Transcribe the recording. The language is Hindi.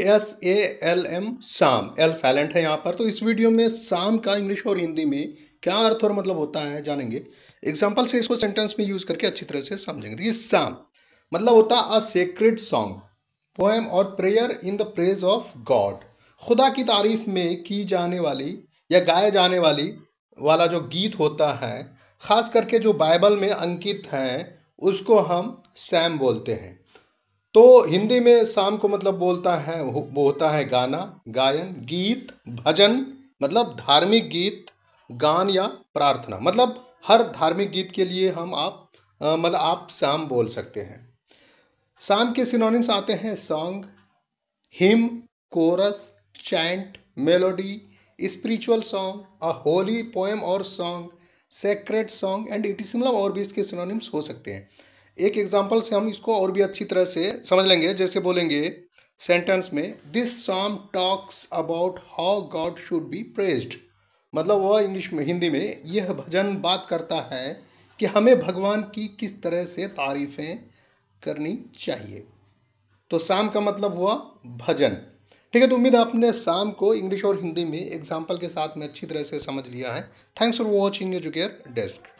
S A L M psalm L silent है यहाँ पर तो इस वीडियो में शाम का इंग्लिश और हिंदी में क्या अर्थ और मतलब होता है जानेंगे एग्जाम्पल से इसको सेंटेंस में यूज करके अच्छी तरह से समझेंगे देखिए शाम मतलब होता अ सेक्रेट सॉन्ग पोएम और prayer in the praise of God खुदा की तारीफ में की जाने वाली या गाए जाने वाली वाला जो गीत होता है खास करके जो बाइबल में अंकित है उसको हम सैम बोलते हैं तो हिंदी में शाम को मतलब बोलता है वो होता है गाना गायन गीत भजन मतलब धार्मिक गीत गान या प्रार्थना मतलब हर धार्मिक गीत के लिए हम आप आ, मतलब आप शाम बोल सकते हैं शाम के सिनोनिम्स आते हैं song hymn chorus chant melody spiritual song a holy poem और song sacred song and it is मतलब और भी इसके सिनोनिम्स हो सकते हैं एक एग्जाम्पल से हम इसको और भी अच्छी तरह से समझ लेंगे जैसे बोलेंगे सेंटेंस में this song talks about how God should be praised मतलब वह इंग्लिश में हिंदी में यह भजन बात करता है कि हमें भगवान की किस तरह से तारीफें करनी चाहिए तो शाम का मतलब हुआ भजन ठीक है तो उम्मीद है आपने शाम को इंग्लिश और हिंदी में एग्जाम्पल के साथ में अच्छी तरह से समझ लिया है thanks for watching Educare desk